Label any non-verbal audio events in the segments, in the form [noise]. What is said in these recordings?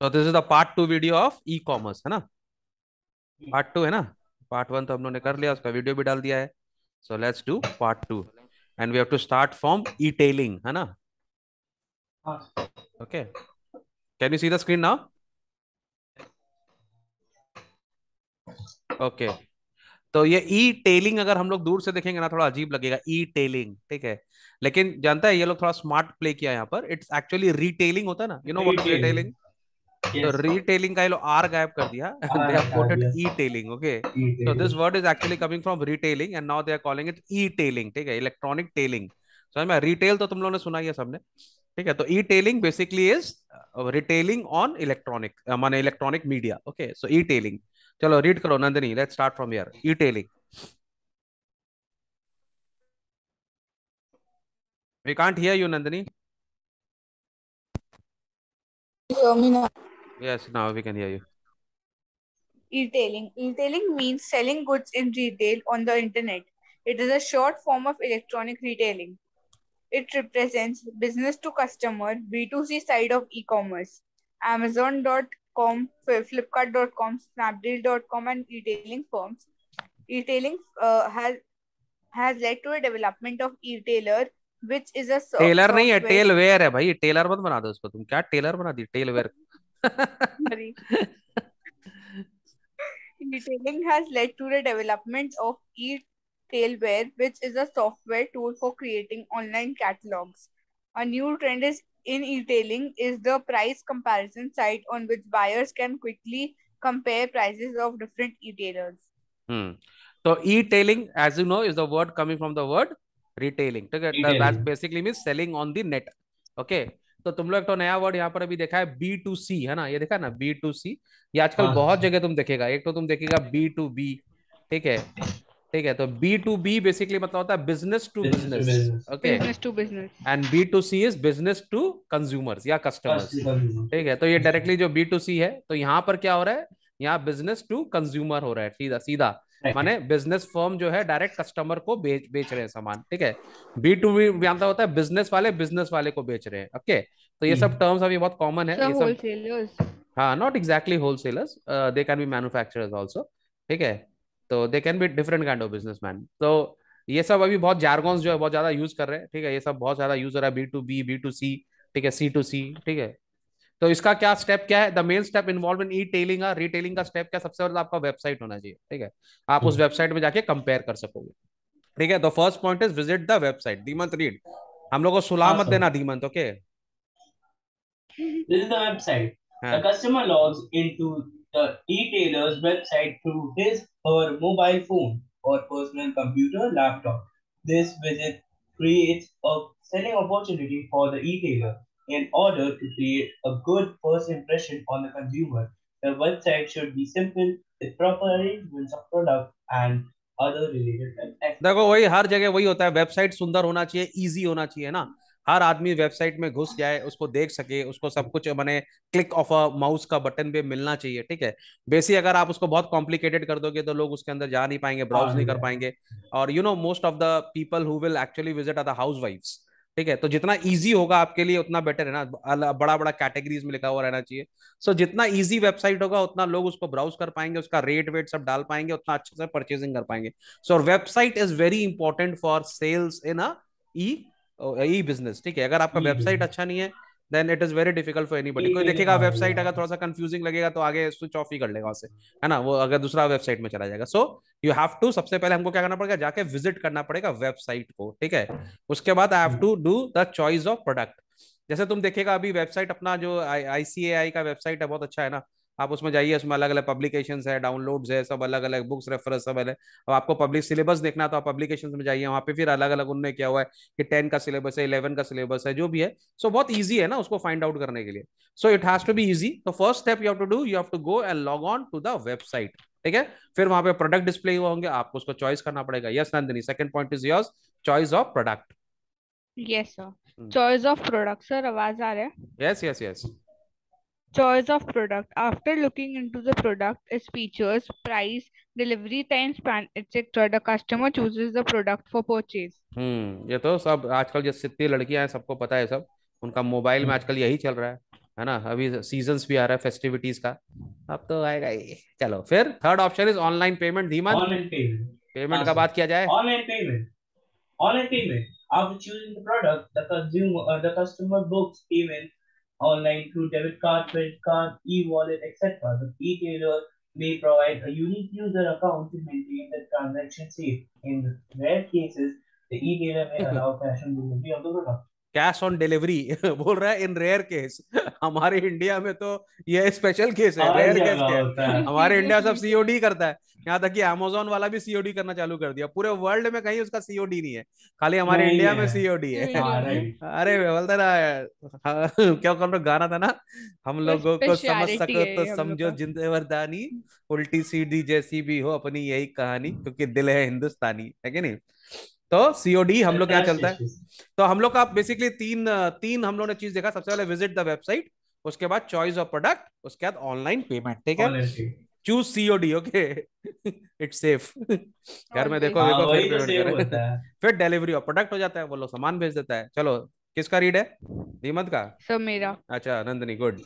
तो this is the part two video of e commerce है ना पार्ट hmm. टू है ना पार्ट वन तो हम लोगों ने कर लिया उसका वीडियो भी डाल दिया है so let's do part two and we have to start from e tailing है ना okay can you see the screen now okay तो ये ई टेलिंग अगर हम लोग दूर से देखेंगे ना थोड़ा अजीब लगेगा ई टेलिंग ठीक है लेकिन जानता है ये लोग थोड़ा स्मार्ट प्ले किया यहाँ पर इट्स एक्चुअली रिटेलिंग होता है ना यू नो व्हाट रिटेलिंग तो रीटेलिंग का ये लो आर गायब कर दिया they are quoted e tailing okay so this word is actually coming from retailing and now they are calling it e tailing ठीक है इलेक्ट्रॉनिक टेलिंग समझ में रिटेल तो तुम लोगों ने सुना ही है सबने ठीक है तो e tailing basically is retailing on electronic माने electronic media okay so e tailing चलो रीड करो Nandini let's start from here e tailing we can't hear you Nandini uh, Yes, now we can hear you. retailing retailing means selling goods in retail on the internet. It is a short form of electronic retailing. It represents business to customer B2C side of e-commerce. Amazon.com, Flipkart.com, Snapdeal.com and retailing firms. retailing uh, has has led to a development of e-tailer which is a tailor nahi hai टेलवेयर hai bhai tailor mat bana do usko tum kya tailor bana di टेलवेयर Detailing has led to the development of e-tailware, which is a software tool for creating online catalogs. A new trend is in e-tailing is the price comparison site on which buyers can quickly compare prices of different e-tailers. Hmm. So e-tailing, as you know, is the word coming from the word retailing. retailing. That basically means selling on the net. Okay. तो तुम लोग एक तो नया word यहाँ पर अभी देखा है बी टू सी है ना ये देखा ना बी टू सी ये आजकल हाँ, बहुत हाँ। जगह तुम देखेगा एक तो तुम देखेगा बी टू बी ठीक है ठीक है तो बी टू बी बेसिकली मतलब होता है business to business okay business to business and B to C is business to consumers या कस्टमर्स ठीक है तो ये डायरेक्टली जो बी टू सी है तो यहाँ पर क्या हो रहा है यहाँ बिजनेस टू कंज्यूमर हो रहा है सीधा सीधा माने बिजनेस फर्म जो है डायरेक्ट कस्टमर को बेच बेच रहे हैं सामान ठीक है बी टू बी होता है बिजनेस वाले बिजनेस वाले को बेच रहे हैं ओके तो ये सब टर्म्स हम्म। अभी बहुत कॉमन है सब हाँ not exactly wholesalers they can be manufacture also ठीक है तो they can be different kind of businessman तो ये सब अभी बहुत जारगोन्स जो है बहुत ज्यादा यूज कर रहे हैं ठीक है ये सब बहुत ज्यादा यूज हो रहा है B to B B to C ठीक है सी टू सी ठीक है तो इसका क्या स्टेप क्या है the main step involve in e tailing retailing का स्टेप क्या सबसे पहले आपका वेबसाइट होना चाहिए ठीक है आप उस वेबसाइट हम्म। में जाके कंपेयर कर सकोगे ठीक है the first point is visit the website Dimant read हम लोग को सुला मत हाँ। देना Dimant okay computer laptop this visit creates selling opportunity for the e tailer in order to create a good first impression on the consumer. The website should be simple with proper arrangements of product and other related aspects. देखो वही हर जगह वही होता है website सुंदर होना चाहिए easy होना चाहिए ना हर आदमी वेबसाइट में घुस जाए उसको देख सके उसको सब कुछ मैंने क्लिक ऑफ अ माउस का बटन भी मिलना चाहिए ठीक है बेसिक अगर आप उसको बहुत कॉम्प्लिकेटेड कर दोगे तो लोग उसके अंदर जा नहीं पाएंगे ब्राउज हाँ, नहीं कर पाएंगे और you know most of the people who will actually visit are the हाउस वाइफ्स ठीक है तो जितना इजी होगा आपके लिए उतना बेटर है ना बड़ा बड़ा कैटेगरीज में लिखा हुआ रहना चाहिए सो so, जितना इजी वेबसाइट होगा उतना लोग उसको ब्राउज कर पाएंगे उसका रेट वेट सब डाल पाएंगे उतना अच्छे से परचेजिंग कर पाएंगे so website is very important for sales in e e business ठीक है अगर आपका वेबसाइट e अच्छा नहीं है then it is very difficult for anybody कोई देखेगा वेबसाइट अगर थोड़ा सा कंफ्यूजिंग लगेगा तो आगे स्विच ऑफ ही कर लेगा उसे है ना वो अगर दूसरा वेबसाइट में चला जाएगा सो यू हैव टू सबसे पहले हमको क्या करना पड़ेगा जाके विजिट करना पड़ेगा वेबसाइट को ठीक है उसके बाद I have to do the choice of product जैसे तुम देखेगा अभी वेबसाइट अपना जो आईसीएआई का वेबसाइट है बहुत अच्छा है ना आप उसमें जाइए उसमें अलग अलग पब्लिकेशन है डाउनलोड्स है सब अलग अलग बुक्स रेफरेंस सब अलग अब आपको पब्लिक सिलेबस देखना तो आप पब्लिकेशन में जाइए वहाँ पे फिर अलग अलग उनने क्या हुआ है कि टेन का सिलेबस है इलेवन का सिलेबस है जो भी है सो so, बहुत ईजी है ना उसको फाइंड आउट करने के लिए so it has to be easy तो first step you have to do you have to go and log on to the website ठीक है फिर वहां पे प्रोडक्ट डिस्प्ले हुआ होंगे आपको उसको चॉइस करना पड़ेगा yes Nandini second point is yours choice of product yes sir choice of product sir आवाज आ रहा है yes yes yes Choice of product. After looking into the product, its features, price, delivery time span, etc., the customer chooses the product for purchase. hmm hmm ये तो सब आजकल जैसे जितनी लड़कियां हैं सबको पता है सब उनका मोबाइल में आजकल यही चल रहा है है ना अभी सीजन्स भी आ रहा है फेस्टिविटीज का अब तो आएगा ये चलो फिर third option is online payment धीमा पेमेंट का बात किया जाए online payment online payment After choosing the product, the consumer, uh, the customer books payment online through debit card, credit card, e-wallet, etc. The e-tailer may provide a unique user account to maintain the transaction safe. In rare cases, the e-tailer may allow cash on delivery of the product. Cash on delivery [laughs] बोल रहा है in rare case हमारे India में तो ये special case है rare हाँ, case है हमारे इंडिया सब सीओडी करता है यहाँ तक कि अमेजोन वाला भी सीओडी करना चालू कर दिया पूरे वर्ल्ड में कहीं उसका सीओडी नहीं है खाली हमारे इंडिया में सीओडी है [laughs] हाँ, अरे बोलता ना [laughs] क्या कौन तो गाना था ना हम लोगों को समझ सको तो समझो जिंदेवरदानी उल्टी सीढ़ी जैसी भी हो अपनी यही कहानी क्योंकि दिल है हिंदुस्तानी है कि नहीं तो सीओडी हम लोग क्या चलता है तो हम लोग का बेसिकली तीन तीन हम लोग ने चीज देखा सबसे पहले विजिट द वेबसाइट उसके बाद चॉइस ऑफ प्रोडक्ट उसके बाद ऑनलाइन पेमेंट ठीक है choose COD okay it's safe घर में देखो देखो हाँ, फिर पेमेंट तो करें [laughs] फिर डिलीवरी ऑफ प्रोडक्ट हो जाता है वो लोग सामान भेज देता है चलो किसका रीड है दीमत का सर मेरा अच्छा Nandini good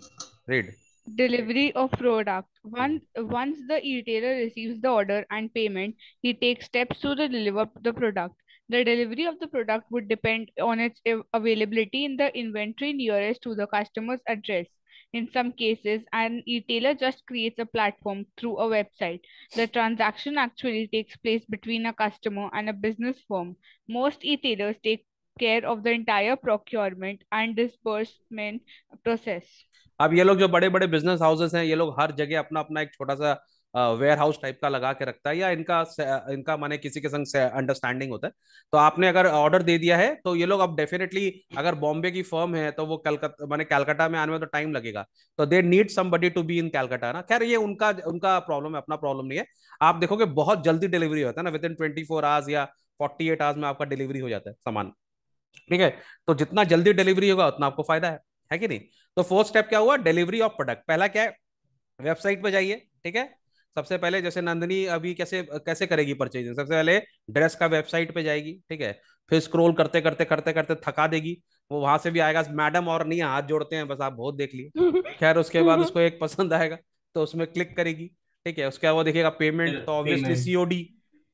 read delivery of product once once the retailer receives the order and payment he takes steps to deliver the product The delivery of the product would depend on its availability in the inventory nearest to the customer's address. In some cases, an retailer just creates a platform through a website. The transaction actually takes place between a customer and a business firm. Most retailers take care of the entire procurement and disbursement process. अब ये लोग जो बड़े बड़े business houses हैं ये लोग हर जगह अपना अपना एक छोटा सा वेयर हाउस टाइप का लगा के रखता है या इनका इनका माने किसी के संग से अंडरस्टैंडिंग होता है तो आपने अगर ऑर्डर दे दिया है तो ये लोग अब डेफिनेटली अगर बॉम्बे की फर्म है तो वो कलकत्ता माने कैलकाटा में आने में तो टाइम लगेगा तो they need somebody to be in Calcutta ना खैर ये उनका उनका प्रॉब्लम है अपना प्रॉब्लम नहीं है आप देखोगे बहुत जल्दी डिलीवरी होता है ना within twenty four hours या फोर्टी एट आवर्स में आपका डिलीवरी हो जाता है सामान ठीक है तो जितना जल्दी डिलीवरी होगा उतना आपको फायदा है है कि नहीं तो फोर्थ स्टेप क्या हुआ डिलीवरी ऑफ प्रोडक्ट पहला क्या है वेबसाइट पर जाइए ठीक है सबसे पहले जैसे नंदनी अभी कैसे कैसे करेगी परचेजिंग सबसे पहले ड्रेस का वेबसाइट पे जाएगी ठीक है फिर स्क्रॉल करते करते करते करते थका देगी वो वहां से भी आएगा मैडम और नहीं हाथ जोड़ते हैं बस आप बहुत देख लिए [laughs] खैर उसके बाद उसको एक पसंद आएगा तो उसमें क्लिक करेगी ठीक है उसके बाद वो देखेगा पेमेंट तो ऑब्वियसली सीओडी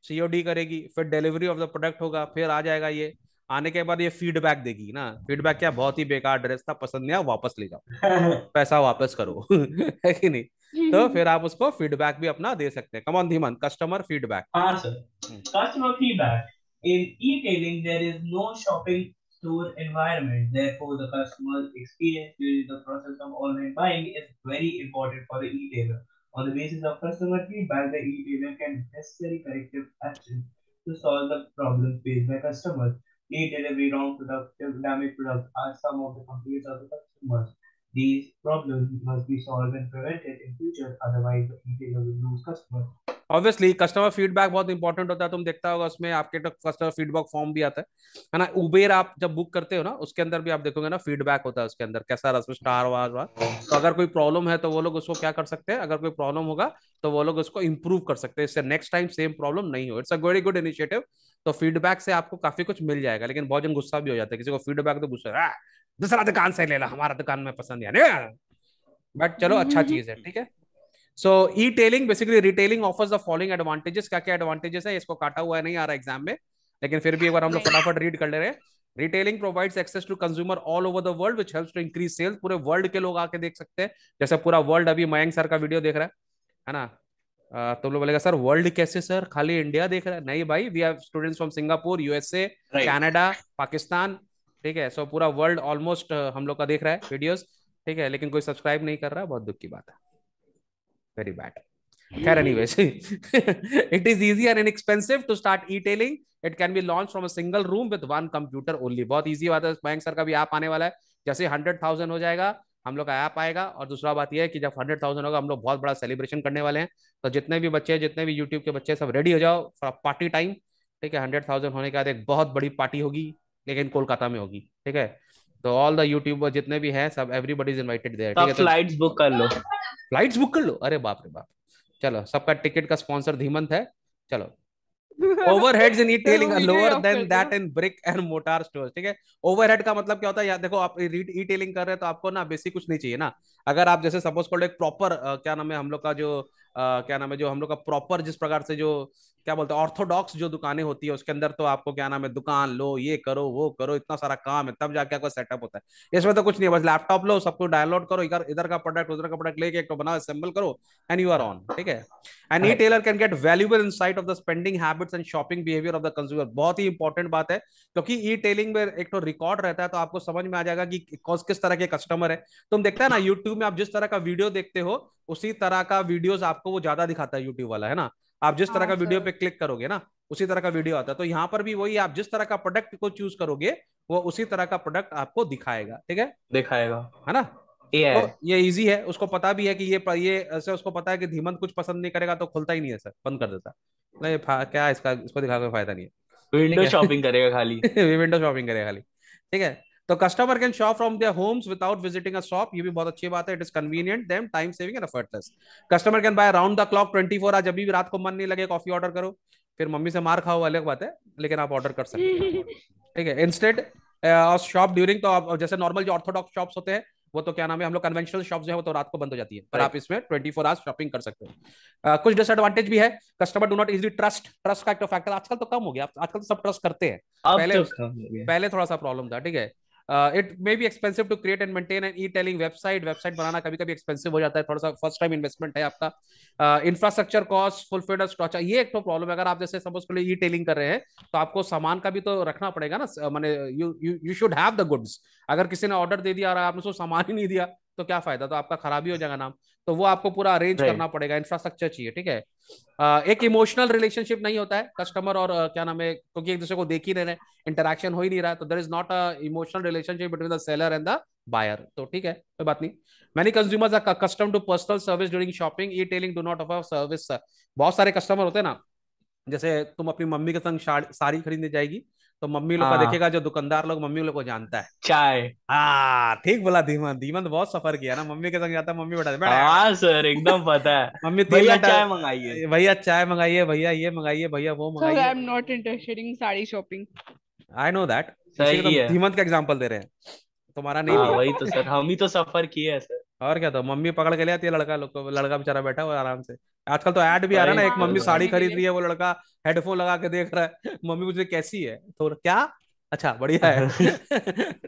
सीओडी करेगी फिर डिलीवरी ऑफ द प्रोडक्ट होगा फिर आ जाएगा ये आने के बाद ये फीडबैक देगी ना फीडबैक क्या बहुत ही बेकार ड्रेस था पसंद नहीं आया वापस ले जाओ [laughs] पैसा वापस करो [laughs] है कि नहीं तो हम्म। फिर आप उसको फीडबैक भी अपना दे सकते हैं कमॉन धीमन कस्टमर फीडबैक हाँ sir customer feedback in e tailing there is no shopping store environment there for the customer experience during the process of online buying is very important for the e tailer on the basis of customer feedback the e tailer can necessary corrective action to solve the problem face by customer e tailer we wrong product damage product are some of the complaints of the customers These problems must be solved and prevented in future, otherwise the retailer will lose customers. Obviously customer feedback बहुत important होता है तुम देखता होगा उसमें आपके तो customer feedback form भी आता है है ना उबेर आप जब बुक करते हो ना उसके अंदर भी आप देखोगे ना फीडबैक होता है उसके अंदर कैसा रहा उसमें स्टार वार वार तो अगर कोई प्रॉब्लम है तो वो लोग उसको क्या कर सकते हैं अगर कोई प्रॉब्लम होगा तो वो लोग उसको इम्प्रूव कर सकते हैं इससे नेक्स्ट टाइम सेम प्रॉब्लम नहीं हो it's a very good initiative तो फीडबैक से आपको काफी कुछ मिल जाएगा लेकिन बहुत जन गुस्सा भी हो जाता है किसी को फीडबैक तो गुस्सा दूसरा दुकान से ले ला हमारा दुकान में पसंद आने बट चलो हम्म, अच्छा हम्म, चीज है हम्म। ठीक है so e tailing basically retailing offers the following advantages क्या क्या एडवांटेजेस है इसको काटा हुआ नहीं आ रहा एग्जाम में लेकिन फिर भी एक बार हम लोग फटाफट रीड कर ले रहे हैं retailing provides access to consumer all over the world which helps to increase sales पूरे वर्ल्ड के लोग आके देख सकते हैं जैसे पूरा वर्ल्ड अभी मयंक सर का वीडियो देख रहा है है ना तो लोग बोलेगा सर वर्ल्ड कैसे सर खाली इंडिया देख रहा है नहीं भाई we have students from Singapore USA Canada Pakistan ठीक है सो so, पूरा वर्ल्ड ऑलमोस्ट uh, हम लोग का देख रहा है वीडियोस ठीक है लेकिन कोई सब्सक्राइब नहीं कर रहा बहुत दुख की बात है वेरी बैड खैर anyways it is easier and expensive to start e tailing it can be launch from a single room with one computer only बहुत इजी बात है बैंक सर का भी ऐप आने वाला है जैसे हंड्रेड थाउजेंड हो जाएगा हम लोग का ऐप आएगा और दूसरा बात यह है कि जब हंड्रेड थाउजेंड होगा हम लोग बहुत बड़ा सेलिब्रेशन करने वाले हैं तो जितने भी बच्चे जितने भी यूट्यूब के बच्चे सब रेडी हो जाओ फॉर पार्टी टाइम ठीक है हंड्रेड थाउजेंड होने के बाद एक बहुत बड़ी पार्टी होगी लेकिन कोलकाता में होगी ठीक है तो ऑल द यूट्यूबर जितने भी हैं सब एवरीबॉडी इज इनवाइटेड देयर ठीक है फ्लाइट्स तो, बुक कर लो फ्लाइट्स बुक कर लो अरे बाप रे बाप चलो सबका टिकट का स्पॉन्सर धीमंत है चलो overheads in etailing are lower than that in brick and mortar stores ठीक है ओवरहेड का मतलब क्या होता है यार देखो आप ईटेलिंग कर रहे हैं तो आपको ना बेसिक कुछ नहीं चाहिए ना अगर आप जैसे सपोज कर लो एक प्रॉपर क्या नाम है हम लोग का जो Uh, क्या नाम है जो हम लोग का प्रॉपर जिस प्रकार से जो क्या बोलते हैं ऑर्थोडॉक्स जो दुकानें होती है उसके अंदर तो आपको क्या नाम है दुकान लो ये करो वो करो इतना सारा काम है तब जाके आपका सेटअप होता है इसमें तो कुछ नहीं है बस लैपटॉप लो सबको डाउनलोड करो इधर इधर का प्रोडक्ट उधर का प्रोडक्ट लेके एक तो बनाओ असेंबल करो एंड यू आर ऑन ठीक है and e tailer can get valuable sight of the spending habits and shopping behaviour of the consumer बहुत ही इंपॉर्टेंट बात है क्योंकि ई टेलिंग में एक तो रिकॉर्ड रहता है तो आपको समझ में आ जाएगा कि किस तरह के कस्टमर है तुम देखते हैं ना यूट्यूब में आप जिस तरह का वीडियो देखते हो उसी तरह का वीडियोस आपको वो ज्यादा दिखाता है यूट्यूब वाला है ना आप जिस तरह का हाँ, वीडियो पे क्लिक करोगे ना उसी तरह का वीडियो आता है तो यहाँ पर भी वही आप जिस तरह का प्रोडक्ट को चूज करोगे वो उसी तरह का प्रोडक्ट आपको दिखाएगा ठीक है दिखाएगा है ना ये तो ये इजी है उसको पता भी है कि ये ये ऐसे उसको पता है कि धीमंत कुछ पसंद नहीं करेगा तो खुलता ही नहीं है सर बंद कर देता नहीं क्या इसका इसको दिखा कोई फायदा नहीं है विंडो शॉपिंग करेगा खाली विंडो [laughs] शॉपिंग करेगा खाली ठीक है तो customer can shop from their homes without visiting a shop ये भी बहुत अच्छी बात है it is convenient them time saving and effortless customer can buy around the clock twenty four आज अभी भी रात को मन नहीं लगे कॉफी ऑर्डर करो फिर मम्मी से मार खाओ अलग बात है लेकिन आप ऑर्डर कर सकते हैं ठीक है इंस्टेड शॉप ड्यूरिंग तो आप जैसे नॉर्मल जो ऑर्थोडॉक्स शॉप्स होते हैं वो तो क्या नाम है हम लोग कन्वेंशनल शॉप जो है वो तो रात को बंद हो जाती है पर आप इसमें ट्वेंटी फोर आवर्स शॉपिंग कर सकते हो uh, कुछ डिसएडवांटेज भी है customer do not easily trust trust का एक फैक्टर आजकल तो कम हो गया आजकल तो सब ट्रस्ट करते हैं पहले तो पहले थोड़ा सा प्रॉब्लम था ठीक है it may be expensive to create and maintain an e tailing website website बनाना कभी कभी एक्सपेंसिव हो जाता है थोड़ा सा फर्स्ट टाइम इन्वेस्टमेंट है आपका इंफ्रास्ट्रक्चर कॉस्ट फुलफिल्ड स्ट्रक्चर ये एक तो प्रॉब्लम है अगर आप जैसे सपोज के ई टेलिंग कर रहे हैं तो आपको सामान का भी तो रखना पड़ेगा ना मैंने you you should have the goods अगर किसी ने ऑर्डर दे दिया और आपने उसको सामान ही नहीं दिया तो क्या फायदा तो आपका खराब ही हो जाएगा नाम तो वो आपको पूरा अरेंज करना पड़ेगा इंफ्रास्ट्रक्चर चाहिए ठीक है एक इमोशनल रिलेशनशिप नहीं होता है कस्टमर और क्या नाम है क्योंकि एक दूसरे को देख ही नहीं रहे इंटरेक्शन हो ही नहीं रहा है तो there is not a emotional relationship between the seller and the buyer तो ठीक है कोई बात नहीं many consumers are custom to personal service during shopping e tailing do not offer service बहुत सारे कस्टमर होते हैं ना जैसे तुम अपनी मम्मी के संग साड़ी खरीदने जाएगी तो मम्मी लोग का हाँ। देखेगा जो दुकानदार लोग मम्मी लोग को जानता है चाय हाँ ठीक बोला धीमन धीमन तो बहुत सफर किया ना मम्मी के संग जाता है मम्मी बैठा हाँ सर एकदम पता है [laughs] मम्मी भैया चाय मंगाइए भैया चाय मंगाइए भैया ये मंगाइए भैया वो मंगाइए I am not interested in sari shopping I know that सही तो है धीमन का एग्जांपल दे रहे हैं तुम्हारा नहीं हाँ, वही तो सर हम ही तो सफर किए हैं सर और क्या तो मम्मी पकड़ के ले आती है लड़का लोग लड़का बेचारा बैठा हुआ आराम से आजकल तो ऐड भी आ रहा है ना एक मम्मी साड़ी खरीद रही है वो लड़का हेडफोन लगा के देख रहा है मम्मी मुझे कैसी है तो क्या अच्छा बढ़िया है [laughs]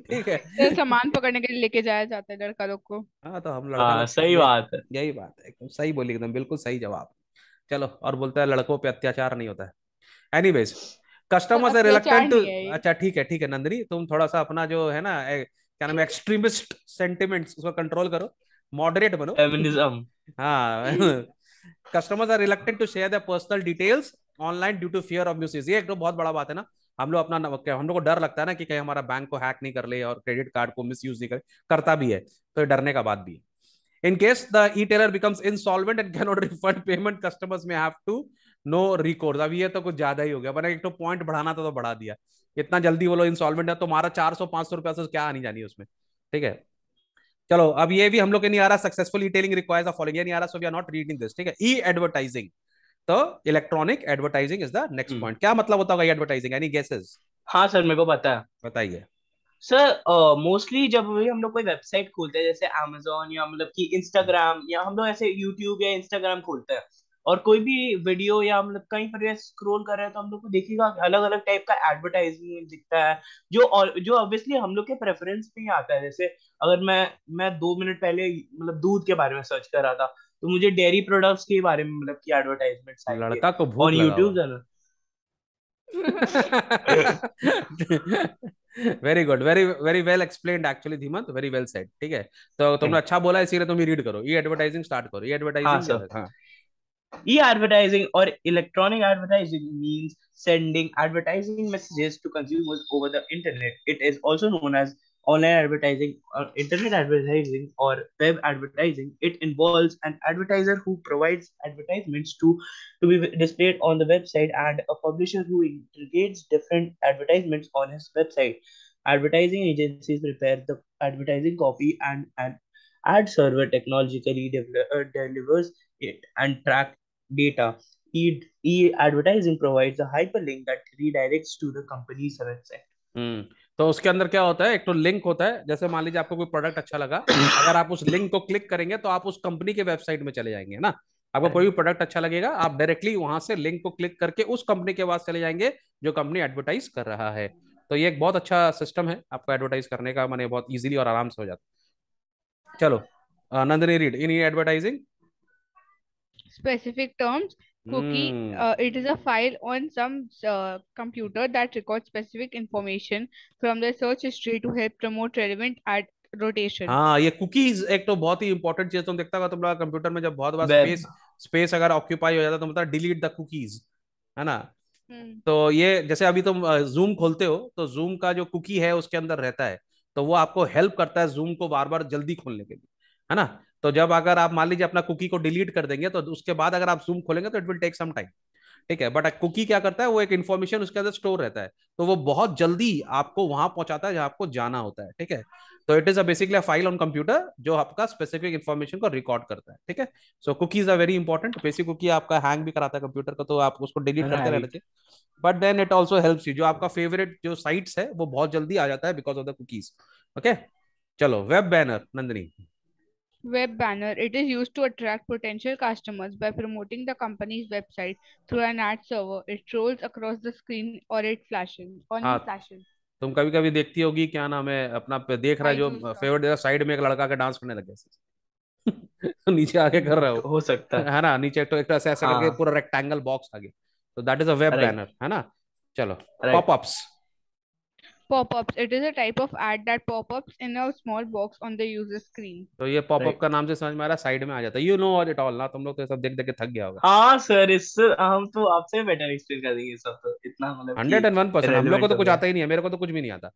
ठीक है तो सामान पकड़ने के लिए लेके जाया जाता है लड़का लोग को हाँ तो हम लड़का आ, हाँ, सही बात है यही बात है एकदम सही बोली एकदम बिल्कुल सही जवाब चलो और बोलता है लड़कों पे अत्याचार नहीं होता है एनीवेज कस्टमर तो से रिलेक्टेंट अच्छा ठीक है ठीक है नंदनी तुम थोड़ा सा अपना जो है ना क्या नाम एक्सट्रीमिस्ट सेंटिमेंट्स उसको कंट्रोल करो मॉडरेट बनो फेमिनिज्म हाँ [laughs] customers are reluctant to share the personal details online due to fear of misuse ये एक तो बहुत बड़ा बात है ना हम लोग अपना हम लोग को डर लगता है ना कि कहीं हमारा बैंक को हैक नहीं कर ले और क्रेडिट कार्ड को मिस यूज नहीं करे करता भी है तो डरने का बात भी है in case the e tailer becomes becomes insolvent and cannot refund payment customers may have to no record अब ये तो कुछ ज्यादा ही हो गया मैंने एक तो पॉइंट बढ़ाना था तो बढ़ा दिया इतना जल्दी बोलो इंसॉल्वेंट है तो तुम्हारा चार सौ पांच सौ रुपया क्या आनी जानी उसमें ठीक है चलो अब ये भी हम लोग के नहीं आ रहा सक्सेसफुल रिटेलिंग रिक्वायर्स फॉलोइंग नहीं आ रहा so we are not reading this ठीक है ई एडवर्टाइजिंग तो electronic advertising is the next point क्या मतलब होता होगा एडवर्टाइजिंग एनी गेसेस हाँ सर मेरे को पता है बताइए सर मोस्टली जब भी हम लोग कोई वेबसाइट खोलते हैं जैसे अमेजोन या मतलब कि इंस्टाग्राम या हम लोग ऐसे यूट्यूब या इंस्टाग्राम खोलते हैं और कोई भी वीडियो या मतलब कहीं पर स्क्रोल कर रहे हैं तो हम लोग को देखेगा अलग अलग टाइप का एडवर्टाइजमेंट दिखता है जो और, जो ऑब्वियसली हम लोग के प्रेफरेंस पे ही आता है जैसे अगर मैं मैं दो मिनट पहले मतलब दूध के बारे में सर्च कर रहा था तो मुझे डेयरी प्रोडक्ट्स के बारे में मतलब की एडवर्टाइजमेंट लड़का को और YouTube channel very good very very well explain actually Dhimat very well set ठीक है तो तुमने अच्छा बोला इसीलिए तुम रीड करो ये एडवर्टाइजिंग स्टार्ट करो ये एडवर्टाइजिंग हाँ, E advertising or electronic advertising means sending advertising messages to consumers over the internet. It is also known as online advertising or uh, internet advertising or web advertising. It involves an advertiser who provides advertisements to, to be displayed on the website and a publisher who integrates different advertisements on his website. Advertising agencies prepare the advertising copy and an ad server technologically develop, uh, delivers it and track data. E, e advertising provides a hyperlink that redirects to the company's website. Hmm. तो उसके अंदर क्या होता है एक तो link होता है जैसे मान लीजिए आपको कोई प्रोडक्ट अच्छा लगा [coughs] अगर आप उस लिंक को क्लिक करेंगे तो आप उस कंपनी के वेबसाइट में चले जाएंगे ना आपको कोई भी प्रोडक्ट अच्छा लगेगा आप डायरेक्टली वहां से लिंक को क्लिक करके उस कंपनी के पास चले जाएंगे जो कंपनी एडवर्टाइज कर रहा है तो ये एक बहुत अच्छा सिस्टम है आपको एडवर्टाइज करने का मैंने बहुत ईजिली और आराम से हो जाता है चलो Nandini read in advertising specific terms cookie mm. uh, it is a file on some uh, computer that records specific information from the search history to help promote relevant ad rotation हाँ ये cookies एक तो बहुत ही important चीज तुम देखता होगा तुम लोग कंप्यूटर में जब बहुत बार space स्पेस अगर ऑक्यूपाई हो जाता तो मतलब delete the cookies है ना तो ये जैसे अभी तुम जूम खोलते हो तो जूम का जो कुकी है उसके अंदर रहता है तो वो आपको हेल्प करता है जूम को बार बार जल्दी खोलने के लिए है ना तो जब अगर आप मान लीजिए अपना कुकी को डिलीट कर देंगे तो उसके बाद अगर आप जूम खोलेंगे तो it will take some time ठीक है बट कुकी क्या करता है वो एक इन्फॉर्मेशन उसके अंदर स्टोर रहता है तो वो बहुत जल्दी आपको वहां पहुंचाता है जहां आपको जाना होता है ठीक है तो it is a basically file on computer जो आपका स्पेसिफिक इन्फॉर्मेशन को रिकॉर्ड करता है ठीक है so cookie is a very important basic cookie आपका हैंग भी कराता है कंप्यूटर को तो आप उसको डिलीट हाँ, करते हाँ, रहते but then it also helps you जो आपका फेवरेट जो साइट्स है वो बहुत जल्दी आ जाता है because of the cookies okay चलो web banner Nandini web banner it is used to attract potential customers by promoting the company's website through an ad server it scrolls across the screen or it flashes on हाँ, flashes तुम कभी कभी देखती होगी क्या नाम है अपना देख रहा है जो फेवरेट साइड में एक लड़का के डांस करने लगे नीचे आके कर रहा हो हो सकता है है ना नीचे तो एक तो ऐसा करके पूरा रेक्टेंगल बॉक्स आगे तो that is a web banner है ना चलो popups right. Popups it is a type of ad that popups in a small box on the user screen तो ये पॉपअप right. का नाम से समझ में आ रहा साइड में आ जाता है you know all it all ना तुम लोग तो सब देख देख के थक गया होगा हां सर इससे हम तो आपसे बेटर एक्सप्लेन कर देंगे सब तो इतना मतलब 101% हम लोग को तो कुछ तो। आता ही नहीं है मेरे को तो कुछ भी नहीं आता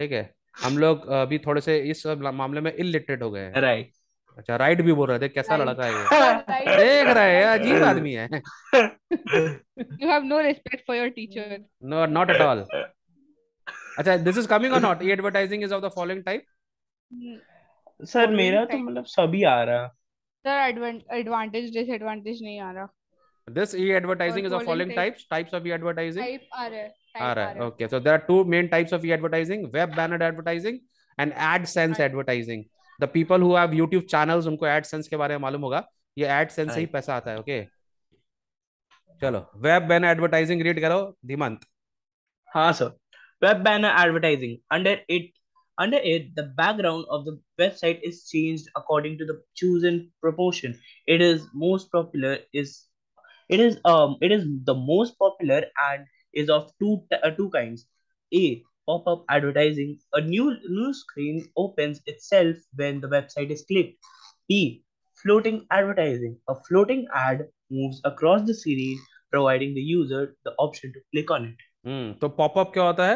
ठीक है हम लोग अभी थोड़े से इस मामले में इलिटरेट हो गए हैं राइट अच्छा राइट भी बोल रहे थे कैसा लड़का है ये [laughs] देख रहा है अजीब आदमी है you have no respect for your teacher no not at all अच्छा दिस इज कमिंग और नॉट ये advertising is of the following type sir मेरा तो मतलब सभी आ रहा सर एडवांटेज डिसएडवांटेज नहीं आ रहा this e advertising is of following types types of e advertising type आ रहा है आ रहा है okay so there are two main types of e advertising web banner advertising and ad advertising the people who have YouTube channels उनको ad के बारे में मालूम होगा ये एड से ही पैसा आता है ओके चलो वेब बैनर एडवर्टाइजिंग रीड करो दिमंत हाँ sir Web banner advertising. Under it, under it, the background of the website is changed according to the chosen proportion. It is most popular is it is um it is the most popular and is of two uh, two kinds. A pop-up advertising. A new new screen opens itself when the website is clicked. B floating advertising. A floating ad moves across the screen, providing the user the option to click on it. हम्म तो popup क्या होता है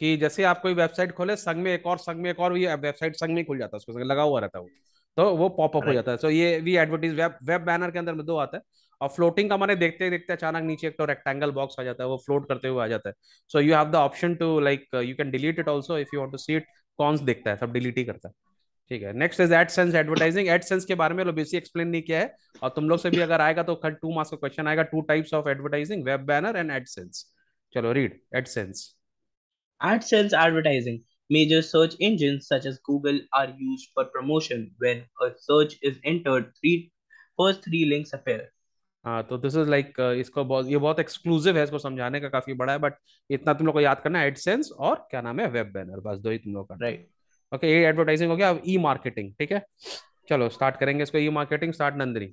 कि जैसे आप कोई website खोले संग में एक और संग में एक और ये वेबसाइट संग में खुल जाता है उसके संग लगा हुआ रहता है तो वो पॉपअप हो जाता है सो so, ये we advertise web web banner के अंदर में दो आता है और फ्लोटिंग का माने देखते देखते अचानक नीचे एक तो रेक्टेंगल बॉक्स आ जाता है वो फ्लोट करते हुए आ जाता है so you have the option to like you can delete it also if you want to see cons देखता है सब डिलीट ही करता है ठीक है next is AdSense advertising AdSense के बारे में लोग बेसिक एक्सप्लेन नहीं किया है और तुम लोग से भी अगर आएगा तो टू मार्क्स का क्वेश्चन आएगा two types of advertising web banner and AdSense चलो read AdSense AdSense advertising. Major search engines such as Google are used for promotion. When a search is entered, three first three links appear. हाँ तो this is like इसको बहुत ये बहुत exclusive है इसको समझाने का काफी बड़ा है बट इतना तुम लोग को याद करना एडसेंस और क्या नाम है वेब बैनर बस दो ही तुम लोग का राइट ओके ये एडवर्टाइजिंग हो गया अब ई मार्केटिंग ठीक है चलो स्टार्ट करेंगे इसको e marketing start Nandini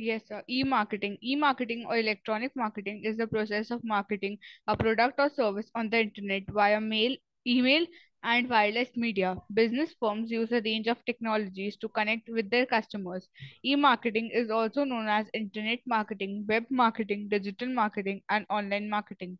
Yes, sir. E-marketing. E-marketing or electronic marketing is the process of marketing a product or service on the internet via mail, email, and wireless media. Business firms use a range of technologies to connect with their customers. E-marketing is also known as internet marketing, web marketing, digital marketing, and online marketing.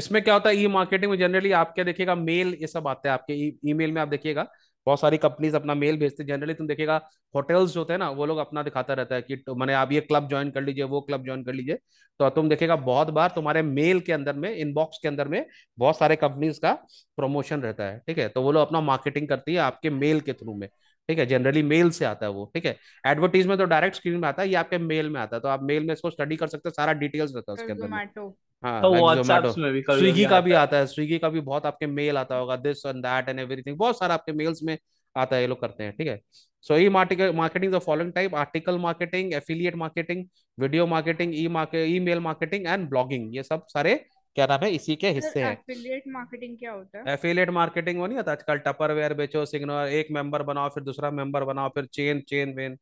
इसमें क्या होता है ई marketing में generally आप क्या देखिएगा mail ये सब आते हैं आपके ई मेल में आप देखिएगा बहुत सारी कंपनीज अपना मेल भेजते हैं जनरली तुम देखेगा होटल्स जो थे ना वो लोग अपना दिखाता रहता है कि तो मैंने आप ये क्लब ज्वाइन कर लीजिए वो क्लब ज्वाइन कर लीजिए तो तुम देखेगा बहुत बार तुम्हारे मेल के अंदर में इनबॉक्स के अंदर में बहुत सारे कंपनीज का प्रमोशन रहता है ठीक है तो वो लोग अपना मार्केटिंग करती है आपके मेल के थ्रू में ठीक है जनरली मेल से आता है वो ठीक है एडवर्टीज में तो डायरेक्ट स्क्रीन में आता है ये आपके मेल में आता है तो आप मेल में इसको स्टडी कर सकते हैं सारा डिटेल्स रहता है उसके अंदर हाँ, तो में भी स्विगी का भी आता है स्विगी का भी बहुत आपके मेल आता होगा this and that and everything बहुत सारा आपके मेल्स में आता है ये लोग करते हैं ठीक है so e marketing the following type article marketing affiliate marketing video marketing e market e mail marketing and blogging ये सब सारे क्या नाम है इसी के हिस्से हैं एफिलिएट मार्केटिंग क्या होता है एफिलिएट मार्केटिंग वो नहीं होता आजकल टपरवेयर बेचो सिग्नल एक मेंबर बनाओ फिर दूसरा मेंबर बनाओ फिर चेन चेन वेन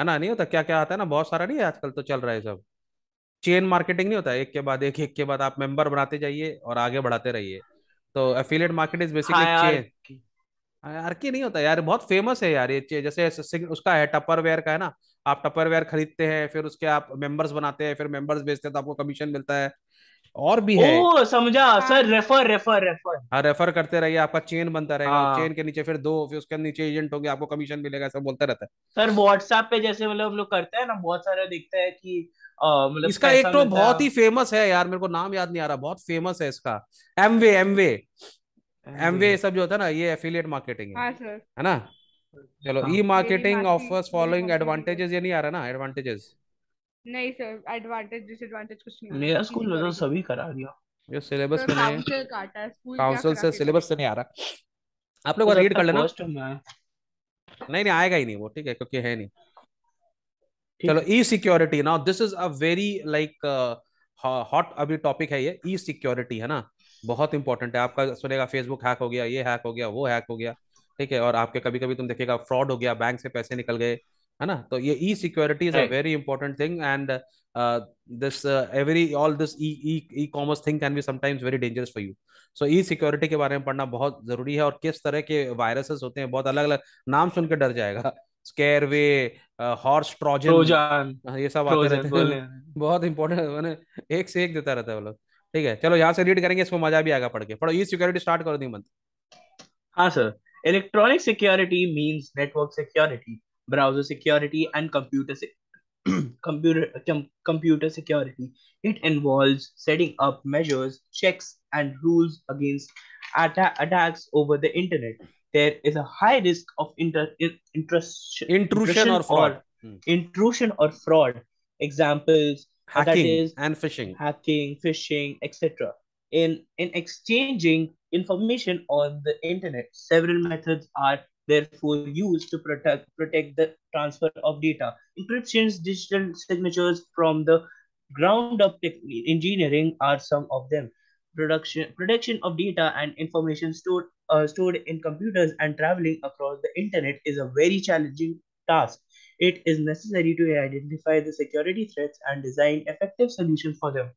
है ना नहीं होता क्या क्या आता है ना बहुत सारा नहीं आजकल तो चल रहा है सब चेन मार्केटिंग नहीं होता एक के बाद एक एक के बाद आप मेंबर बनाते जाइए और आगे बढ़ाते रहिए तो affiliate market is basically chain हाँ यार की नहीं होता यार बहुत फेमस है यार ये जैसे उसका है टपरवेयर का है ना आप टपरवेयर खरीदते हैं फिर उसके आप मेंबर्स बनाते हैं फिर मेंबर्स बेचते हैं तो आपको कमीशन मिलता है और भी है ओ समझा हाँ। सर रेफर रेफर रेफर हाँ रेफर करते रहिए आपका चेन बनता रहेगा हाँ। चेन के नीचे फिर दो फिर उसके नीचे एजेंट होंगे आपको कमीशन मिलेगा ऐसा बोलता रहता है सर व्हाट्सएप पे जैसे मतलब हम लोग करते हैं ना बहुत सारे दिखता है कि मतलब इसका एक तो बहुत ही फेमस है यार मेरे को नाम याद नहीं आ रहा बहुत फेमस है इसका एमवे एमवे एमवे सब जो होता है ना ये एफिलिएट मार्केटिंग है हाँ, है ना चलो e marketing offers following advantages ये नहीं आ रहा ना एडवांटेजेस नहीं सर एडवांटेज डिसएडवांटेज कुछ नहीं मेरा स्कूल में तो सभी करा दिया ये सिलेबस में काउंसिल काउंसिल से सिलेबस से नहीं आ रहा आप लोग रीड कर लेना नहीं नहीं आएगा ही नहीं वो ठीक है क्योंकि है नहीं चलो ई सिक्योरिटी ना this is a very like hot अभी टॉपिक है ये ई सिक्योरिटी है ना बहुत इंपॉर्टेंट है आपका सुनेगा फेसबुक हैक हो गया ये हैक हो गया वो हैक हो गया ठीक है और आपके कभी कभी तुम देखेगा फ्रॉड हो गया बैंक से पैसे निकल गए है ना तो ये e security is a very important thing and this every all this e commerce thing can be sometimes very dangerous for you so e security के बारे में पढ़ना बहुत जरूरी है और किस तरह के वायरसेस होते हैं बहुत अलग अलग नाम सुन के डर जाएगा स्केरवे हॉर्स ट्रोजन ट्रोजन हाँ, ये सब आते रहते हैं [laughs] बहुत इंपॉर्टेंट मैंने एक से एक देता रहता है वो लोग ठीक है चलो यहाँ से रीड करेंगे इसमें मजा भी आएगा पढ़ के पढ़ो ई सिक्योरिटी स्टार्ट कर दी मंथ हाँ sir electronic security means network security browser security and computer से computer computer security it involves setting up measures checks and rules against attacks over the internet there is a high risk of inter, interest, intrusion, or fraud. Or hmm. Intrusion or fraud. Examples hacking and phishing, hacking, phishing, etc. In in exchanging information on the internet, several methods are therefore used to protect protect the transfer of data. Encryptions, digital signatures from the ground up engineering are some of them production, production of data and information stored, uh, stored in computers and traveling across the internet is a very challenging task. It is necessary to identify the security threats and design effective solutions for them.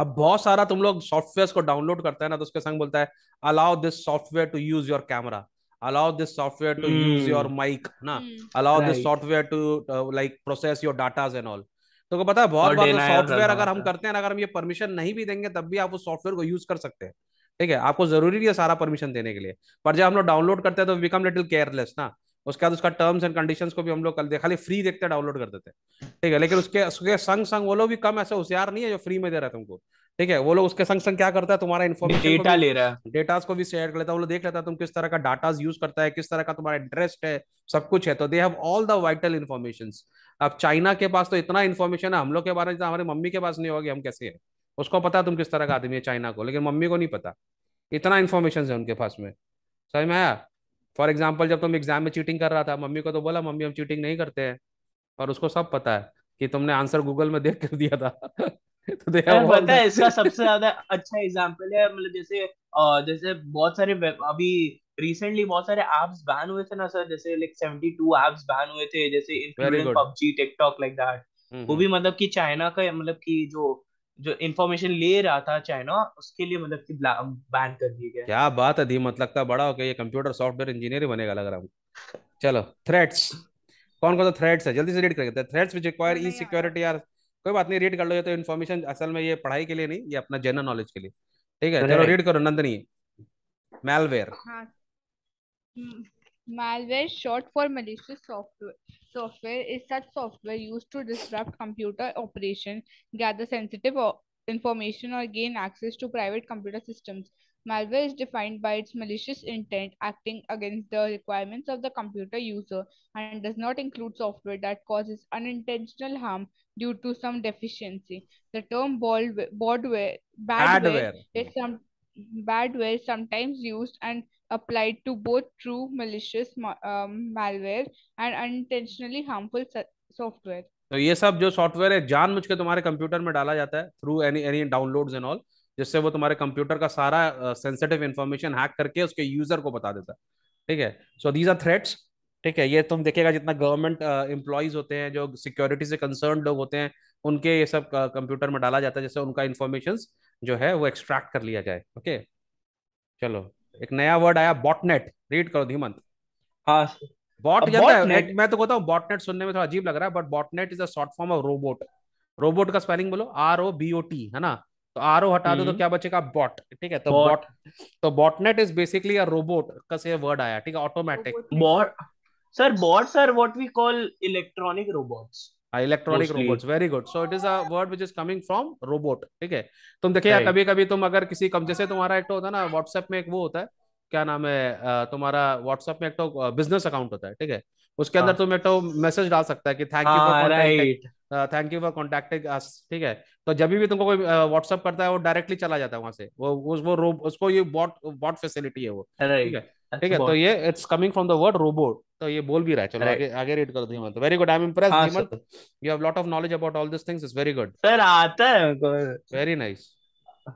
अब बहुत सारा तुम लोग software को download करते है ना तो उसके संग बोलता है allow this software to use your camera allow this software to use your mic na allow this software to hmm. hmm. uh, like process your datas and all तो को पता है बहुत बार सॉफ्टवेयर तो अगर हम करते हैं अगर हम ये परमिशन नहीं भी देंगे तब भी आप उस सॉफ्टवेयर को यूज कर सकते हैं ठीक है आपको जरूरी नहीं है सारा परमिशन देने के लिए पर जब हम लोग डाउनलोड करते हैं तो बिकम लिटिल केयरलेस ना उसके बाद उसका टर्म्स एंड कंडीशन को भी हम लोग कल खाली फ्री देखते डाउनलोड कर देते हैं ठीक है लेकिन उसके उसके संग संग वो लोग भी कम ऐसे होशियार नहीं है जो फ्री में दे रहे थे उनको ठीक है वो लोग उसके संग संग क्या करता है तुम्हारा इन्फॉर्मेशन डेटा ले रहा है डेटा को भी शेयर कर लेता है वो लोग देख लेता है तुम किस तरह का डाटा यूज करता है किस तरह का तुम्हारा इंटरेस्ट है सब कुछ है तो they have all the vital information अब चाइना के पास तो इतना इन्फॉर्मेशन है हम लोग के बारे में हमारी मम्मी के पास नहीं होगी हम कैसे है उसको पता है तुम किस तरह का आदमी है चाइना को लेकिन मम्मी को नहीं पता इतना इन्फॉर्मेशन है उनके पास में समझ में आया फॉर एग्जाम्पल जब तुम एग्जाम में चीटिंग कर रहा था मम्मी को तो बोला मम्मी हम चीटिंग नहीं करते हैं और उसको सब पता है कि तुमने आंसर गूगल में देख कर दिया था [laughs] तो दे यार पता है इसका सबसे [laughs] ज्यादा अच्छा एग्जांपल है मतलब जैसे जैसे बहुत सारे अभी रिसेंटली बहुत सारे एप्स बैन हुए थे ना सर जैसे like seventy two apps ban हुए थे जैसे including PUBG TikTok like that वो भी हम्म। मतलब कि चाइना का मतलब कि जो जो इन्फॉर्मेशन ले रहा था चाइना उसके लिए मतलब कि बैन कर दिए गए क्या बात है धीमत लगता बड़ा हो गया ये कंप्यूटर सॉफ्टवेयर इंजीनियर ही बनेगा लग रहा हूँ चलो थ्रेड्स कौन कौन सा थ्रेड्स है जल्दी से रीड करके threats which require e security are कोई बात नहीं रीड कर लो ये तो इन्फॉर्मेशन असल में ये पढ़ाई के लिए नहीं ये अपना जनरल नॉलेज के लिए ठीक है चलो रीड करो नंदनी malware हाँ. malware short for malicious software software is such software used to disrupt computer operation gather sensitive information or gain access to private computer systems malware is defined by its malicious intent acting against the requirements of the computer user and does not include software that causes unintentional harm due to some deficiency. The term bald, bald wear, bad bad wear, wear is some bad wear sometimes used and applied to both true malicious um, malware and unintentionally harmful software. तो ये सब जो software है जान मुझ के तुम्हारे computer में डाला जाता है through any any downloads and all जिससे वो तुम्हारे कंप्यूटर का सारा सेंसिटिव इन्फॉर्मेशन हैक करके उसके यूजर को बता देता है ठीक है सो दीज आर थ्रेट्स ठीक है ये तुम देखेगा जितना गवर्नमेंट एम्प्लॉयज होते हैं जो सिक्योरिटी से कंसर्न लोग होते हैं उनके ये सब कंप्यूटर में डाला जाता है जैसे उनका इन्फॉर्मेशन जो है वो एक्सट्रैक्ट कर लिया जाए ओके चलो एक नया वर्ड आया बॉटनेट रीड करो धीमंत हाँ बॉट जानता मैं तो कहता हूँ बॉटनेट सुनने में थोड़ा अजीब लग रहा है but botnet is a short form of robot robot का स्पेलिंग बोलो R O B O T है ना तो आर ओ हटा दो तो हम्म। क्या बचेगा बॉट ठीक है तो बॉट तो botnet is basically a robot का से वर्ड आया ठीक है automatic bot sir bots are what we call electronic robots electronic robot very good so it is a word which is coming from robot ठीक है तुम देखिए कभी कभी तुम अगर किसी कम जैसे तुम्हारा एक तो होता है ना व्हाट्सएप में एक वो होता है क्या नाम है तुम्हारा व्हाट्सएप में एक तो बिजनेस अकाउंट होता है ठीक है उसके अंदर हाँ। तुम एक तो मैसेज डाल सकता है कि thank you for thank you for contacting us ठीक है तो जब भी तुमको कोई व्हाट्सअप करता है वो डायरेक्टली चला जाता है वहां से वो वो, वो उसको ये बॉट बॉट फैसिलिटी है वो ठीक है ठीक है अच्छा, तो ये it's coming from the word robot तो ये बोल भी रहा है चलो आगे आगे रीड कर दो तो very good I am impressed Hemant you have lot of knowledge about all this things is very good sir आता है हमको वेरी नाइस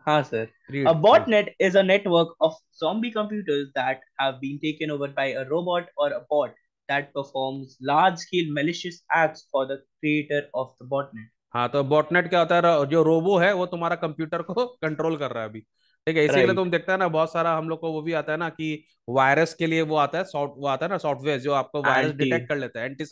हाँ sir a botnet is a network of zombie computers that have been taken over by a robot और a bot that performs large scale malicious acts for the creator of the botnet हाँ तो botnet क्या होता है जो robo है वो तुम्हारा कंप्यूटर को कंट्रोल [laughs] कर रहा है अभी ठीक है इसीलिए तुम तो देखते हैं ना बहुत सारा हम लोग को वो भी आता है ना कि वायरस के लिए वो आता है सॉफ्ट वो आता है ना सॉफ्टवेयर जो आपको वायरस डिटेक्ट कर लेता है एंटी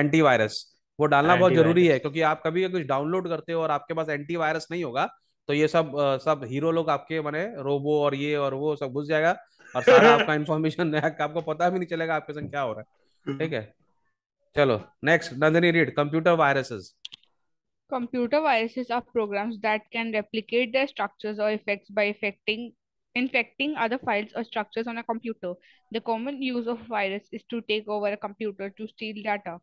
एंटी वायरस वो डालना बहुत जरूरी है क्योंकि आप कभी कुछ डाउनलोड करते हो और आपके पास एंटी वायरस नहीं होगा तो ये सब सब हीरो लोग आपके मैंने रोबो और ये और वो सब घुस जाएगा और सारा [laughs] आपका इन्फॉर्मेशन आपको पता भी नहीं चलेगा आपके संग क्या हो रहा है ठीक है चलो next Nandini read computer viruses Computer viruses are programs that can replicate their structures or effects by affecting, infecting other files or structures on a computer. The common use of virus is to take over a computer to steal data.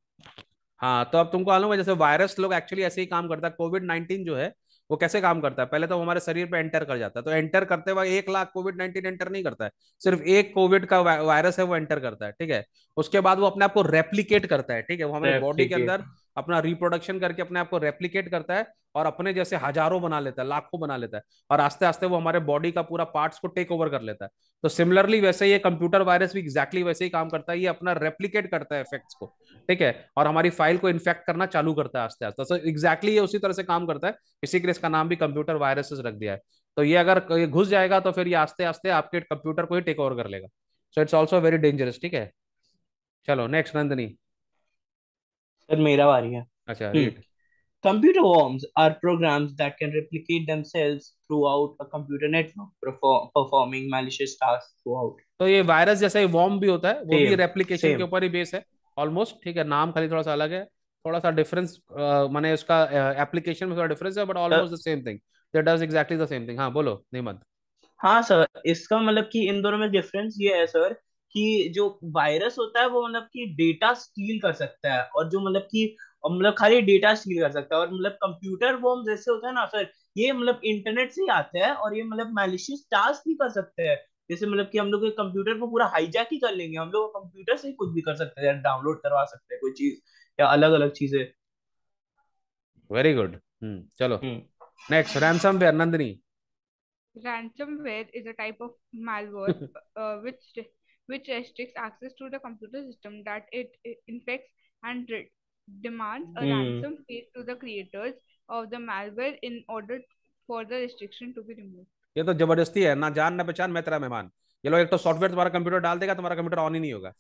हाँ तो अब तुमको मालूम है जैसे virus लोग actually ऐसे ही काम करता है कोविड नाइन्टीन जो है वो कैसे काम करता है पहले तो हमारे शरीर पे एंटर कर जाता है तो एंटर करते वक्त एक लाख कोविड नाइनटीन एंटर नहीं करता है सिर्फ एक कोविड का वायरस है वो एंटर करता है ठीक है उसके बाद वो अपने आप को रेप्लीकेट करता है ठीक है वो हमारे बॉडी के अंदर अपना रिप्रोडक्शन करके अपने आप को रेप्लीकेट करता है और अपने जैसे हजारों बना लेता है लाखों बना लेता है और आस्ते आस्ते वो हमारे बॉडी का पूरा पार्ट्स को टेक ओवर कर लेता है तो सिमिलरली वैसे ये कंप्यूटर वायरस भी एग्जैक्टली वैसे ही काम करता है ये अपना रेप्लीकेट करता है इफेक्ट्स को ठीक है और हमारी फाइल को इन्फेक्ट करना चालू करता है आस्ते आस्ते तो एग्जैक्टली ये उसी तरह से काम करता है इसी के इसका नाम भी कंप्यूटर वायरसेस रख दिया है तो ये अगर घुस जाएगा तो फिर ये आस्ते आस्ते आपके कंप्यूटर को ही टेक ओवर कर लेगा so it's also very dangerous ठीक है चलो नेक्स्ट नंदनी सर मेरा बारी है अच्छा कंप्यूटर हम्म। Computer worms are programs that can replicate throughout a computer network performing malicious task throughout तो ये वायरस जैसा ही वॉर्म भी होता है वो same, भी रेप्लिकेशन के ऊपर ही बेस है ऑलमोस्ट ठीक है नाम खाली थोड़ा सा अलग है थोड़ा सा डिफरेंस माने उसका एप्लीकेशन में थोड़ा डिफरेंस है but almost the same thing that does exactly the same thing हाँ बोलो नहीं मत हाँ सर इसका मतलब कि इन दोनों में डिफरेंस ये है सर कि जो वायरस होता है वो मतलब कि डेटा स्टील कर सकता है और जो मतलब कि मतलब खाली डेटा स्टील कर सकता है और मतलब कंप्यूटर वो जैसे होता है ना सर ये मतलब इंटरनेट से ही आते हैं और ये मतलब मैलिशियस टास्क भी कर सकते हैं जैसे मतलब कि हम लोग कंप्यूटर को पूरा हाईजैक ही कर लेंगे हम लोग कंप्यूटर से ही कुछ भी कर सकते हैं डाउनलोड करवा सकते हैं कोई चीज या अलग अलग चीजें वेरी गुड हम्म चलो नेक्स्ट वेयर Nandini ransomware ware is a type of malware which which restricts access to the computer system that it, infects and demands a mm. ransom paid to the creators of the malware in order for the restriction to be removed. ये तो जबरदस्ती है ना जान ना पहचान मैं तेरा मेहमान ये लोग एक तो सॉफ्टवेयर तुम्हारा कंप्यूटर डाल देगा तुम्हारा कंप्यूटर ऑन ही नहीं होगा